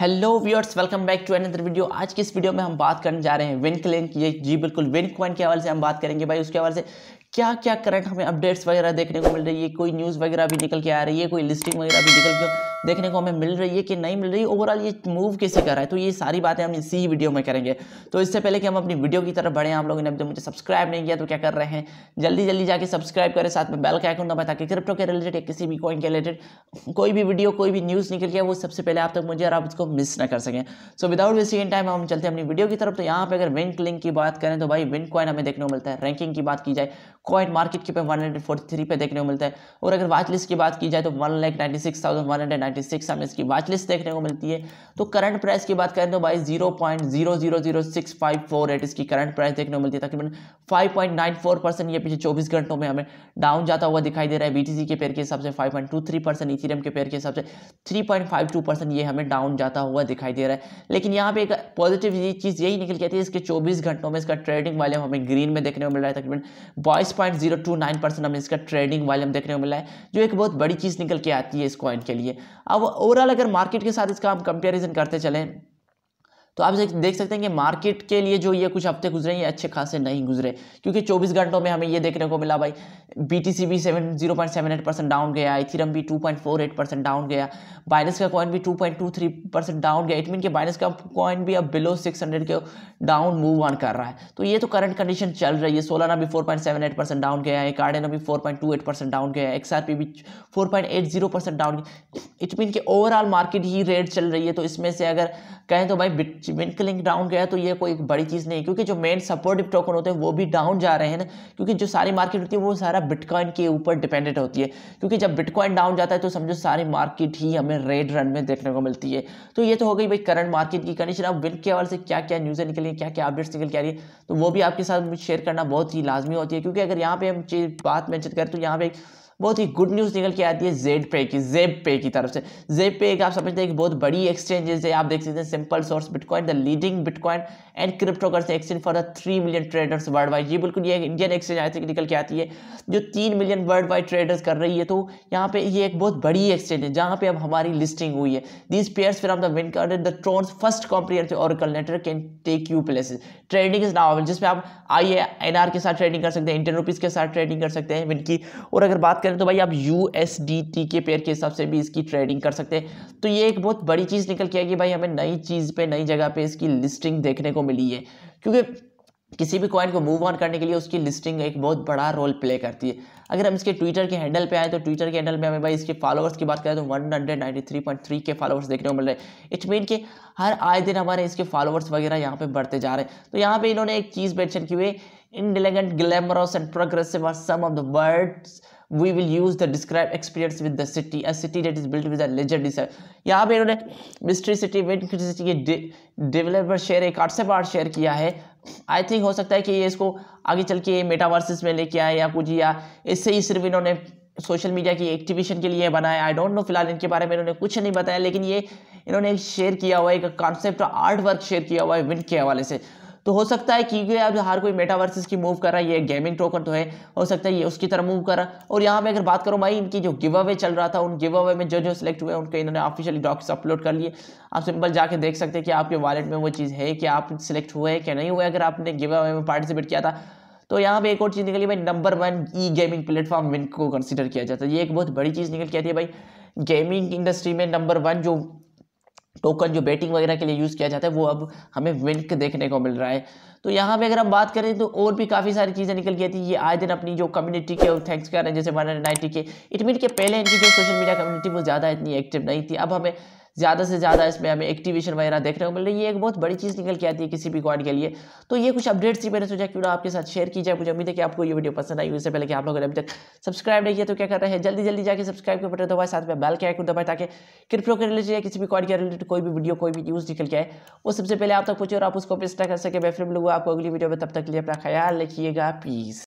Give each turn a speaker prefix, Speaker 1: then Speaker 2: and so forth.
Speaker 1: hello viewers welcome back to another video आज की इस वीडियो में हम बात करने जा रहे हैं विन क्लेन की जी बिल्कुल विन क्वाइन के हवाले से हम बात करेंगे भाई उसके हवाले से क्या क्या करंट हमें अपडेट्स वगैरह देखने को मिल रही है कोई न्यूज़ वगैरह भी निकल के आ रही है कोई लिस्टिंग वगैरह भी निकल के देखने को हमें मिल रही है कि नहीं मिल रही ओवरऑल ये मूव कैसे कर रहा है तो ये सारी बातें हम इसी वीडियो में करेंगे तो इससे पहले कि हम अपनी वीडियो की तरफ बढ़े आप लोगों ने अभी मुझे सब्सक्राइब नहीं किया तो क्या कर रहे हैं जल्दी जल्दी जाकर सब्सक्राइब करें साथ में बेल का आइकन दबाएं ताकि क्रिप्टो के रिलेटेड या किसी भी कॉइन के रिलेटेड कोई भी वीडियो कोई भी न्यूज़ निकल गया वो सबसे पहले आप तक मुझे और आप उसको मिस ना कर सकें सो विदाउट वेस्टिंग टाइम हम चलते हैं अपनी वीडियो की तरफ तो यहाँ पे अगर विन लिंक की बात करें तो भाई विन कॉइन हमें देखने को मिलता है रैंकिंग की बात की जाए कॉइन मार्केट के पे वन पे देखने को मिलता है और अगर वाच लिस्ट की बात की जाए तो one lakh ninety six thousand one hundred 1996 हमें इसकी वाच लिस्ट देखने को मिलती है तो करंट प्राइस की बात करें तो भाई zero point zero zero zero six five four eight इसकी करंट प्राइस देखने को मिलती है तकरीबन five point nine four percent ये पिछले चौबीस घंटों में हमें डाउन जाता हुआ दिखाई दे रहा है बी के पेयर के हिसाब से फाइव पॉइंट परसेंट इथीरियम के पेयर के हिसाब से थ्री परसेंट ये हमें डाउन जाता हुआ दिखाई दे रहा है लेकिन यहाँ पे एक पॉजिटिव चीज़ यही निकल के आती है इसके चौबीस घंटों में इसका ट्रेडिंग वाले हमें ग्रीन में देखने को मिल रहा है तकरीबन बॉइस पॉइंट हमें इसका ट्रेडिंग वाले देखने को मिला है जो एक बहुत बड़ी चीज़ निकल के आती है इस कॉइन के लिए अब ओवरऑल अगर मार्केट के साथ इसका हम कंपेरिजन करते चलें तो आप देख सकते हैं कि मार्केट के लिए जो ये कुछ हफ्ते गुजरे ये अच्छे खासे नहीं गुजरे क्योंकि 24 घंटों में हमें ये देखने को मिला भाई बी टी सी भी seven zero point seven eight percent down गया इथिरम भी two point four eight percent down गया बाइनस का कॉइन भी two point two three percent down गया इट मीन के बाइनस का कॉइन भी अब बिलो सिक्स हंड्रेड के डाउन मूव ऑन कर रहा है तो ये तो करंट कंडीशन चल रही है सोलाना भी four point seven eight percent down गया है कार्डेना भी four point two eight percent down गया है एक्स आर पी भी four point eight zero percent down it mean के ओवरऑल मार्केट ही रेट चल रही है तो इसमें से अगर कहें तो भाई विंकलिंग डाउन गया तो ये कोई बड़ी चीज़ नहीं क्योंकि जो मेन सपोर्टिव टोकन होते हैं वो भी डाउन जा रहे हैं ना क्योंकि जो सारी मार्केट होती है वो सारा बिटकॉइन के ऊपर डिपेंडेंट होती है क्योंकि जब बिटकॉइन डाउन जाता है तो समझो सारी मार्केट ही हमें रेड रन में देखने को मिलती है तो ये तो हो गई भाई करंट मार्केट की कंडीशन अब विंक के हवाले से क्या क्या न्यूज़ें निकली क्या क्या अपडेट्स निकल के आ रही है तो वो भी आपके साथ शेयर करना बहुत ही लाजमी होती है क्योंकि अगर यहाँ पर हम बात मैंशन करें तो यहाँ पर बहुत ही गुड न्यूज़ निकल के आती है जेड पे की जेब पे की तरफ से जेब पे एक आप समझते हैं कि बहुत बड़ी एक्सचेंज है आप देख सकते हैं simple source bitcoin the leading bitcoin and crypto exchange for the three million traders worldwide ये बिल्कुल ये इंडियन एक्सचेंज आई थिंक निकल के आती है जो तीन मिलियन वर्ल्ड वाइड ट्रेडर्स कर रही है तो यहाँ पे ये एक बहुत बड़ी एक्सचेंज है जहाँ पे अब हमारी लिस्टिंग हुई है these pairs from the win the Tron's first comprehensive oracle network can take you places trading is now जिसमें आप आई एन आर के साथ ट्रेडिंग कर सकते हैं इंडियन रुपीज़ के साथ ट्रेडिंग कर सकते हैं विन की और अगर बात करें तो भाई आप यू के पेयर के हिसाब से भी इसकी ट्रेडिंग कर सकते हैं तो ये एक बहुत बड़ी चीज़ निकल के आएगी भाई हमें नई चीज़ पे नई जगह पे इसकी लिस्टिंग देखने को मिली है क्योंकि किसी भी कॉइन को मूव ऑन करने के लिए उसकी लिस्टिंग एक बहुत बड़ा रोल प्ले करती है अगर हम इसके ट्विटर के हैंडल पे आए तो ट्विटर के हैंडल में हमें भाई इसके फॉलोवर्स की बात करें तो 193.3 के फॉलोवर्स देखने को मिल रहे हैं इट मीन कि हर आए दिन हमारे इसके फॉलोवर्स वगैरह यहाँ पे बढ़ते जा रहे हैं तो यहाँ पे इन्होंने एक चीज़ मैंशन की हुई in intelligent glamorous and progressive are some of the words we will use the describe experience with the city a city that is build with a legend is यहाँ पे इन्होंने मिस्ट्री सिटी विद सिटी के developer share एक से part share किया है I think हो सकता है कि ये इसको आगे चल के मेटावर्सिस में लेके आए या कुछ या इससे ही सिर्फ इन्होंने सोशल मीडिया की एक्टिवेशन के लिए बनाया आई डोंट नो फिलहाल इनके बारे में इन्होंने कुछ नहीं बताया लेकिन ये इन्होंने शेयर किया हुआ है एक कॉन्सेप्ट आर्ट वर्क शेयर किया हुआ है विन के हवाले से तो हो सकता है क्योंकि अब हर कोई मेटावर्सेस की मूव कर रहा है ये गेमिंग टोकन तो है हो सकता है ये उसकी तरह मूव कर रहा है और यहाँ पे अगर बात करूँ भाई इनकी जो गिव अवे चल रहा था उन गिव अवे में जो जो सिलेक्ट हुए उनके इन्होंने ऑफिशियली डॉक्स अपलोड कर लिए आप सिंपल जाके देख सकते हैं कि आपके वॉलेट में वो चीज़ है कि आप सिलेक्ट हुए हैं कि नहीं हुए अगर आपने गिव अवे में पार्टिसिपेट किया था तो यहाँ पे एक और चीज़ निकली भाई number one e gaming platform win को कंसिडर किया जाता है ये एक बहुत बड़ी चीज़ निकल के आती है भाई गेमिंग इंडस्ट्री में नंबर वन जो टोकन जो बैटिंग वगैरह के लिए यूज़ किया जाता है वो अब हमें विंक देखने को मिल रहा है तो यहाँ पे अगर हम बात करें तो और भी काफ़ी सारी चीज़ें निकल गई थी ये आए दिन अपनी जो कम्युनिटी के थैंक्स कर रहे हैं जैसे वन हंड्रेड नाइन्टी के इटमिट के पहले इनकी जो सोशल मीडिया कम्युनिटी वो ज़्यादा इतनी एक्टिव नहीं थी अब हमें ज़्यादा से ज़्यादा इसमें हमें एक्टिवेशन वगैरह देखने को मिल रही है एक बहुत बड़ी चीज़ निकल के आती है किसी भी कॉइन के लिए तो ये कुछ अपडेट्स ही मैंने सोचा क्यों ना आपके साथ शेयर की जाए मुझे उम्मीद है कि आपको ये वीडियो पसंद आई उससे पहले कि आप लोगों ने अभी तक सब्सक्राइब नहीं किया तो क्या कर रहे हैं जल्दी जल्दी जाकर सब्सक्राइब के बटन दबाए साथ में बैल के आइकन दबाए ताकि क्रिप्टो के रिलेटेड या किसी भी कॉइन के रिलेटेड कोई भी वीडियो कोई भी न्यूज़ निकल के आए वो सबसे पहले आप तक पूछे और आप उसको मिस कर सके मैं फिल्म मिलूंगा आपको अगली वीडियो में तब तक लिए अपना ख्याल रखिएगा प्लीज़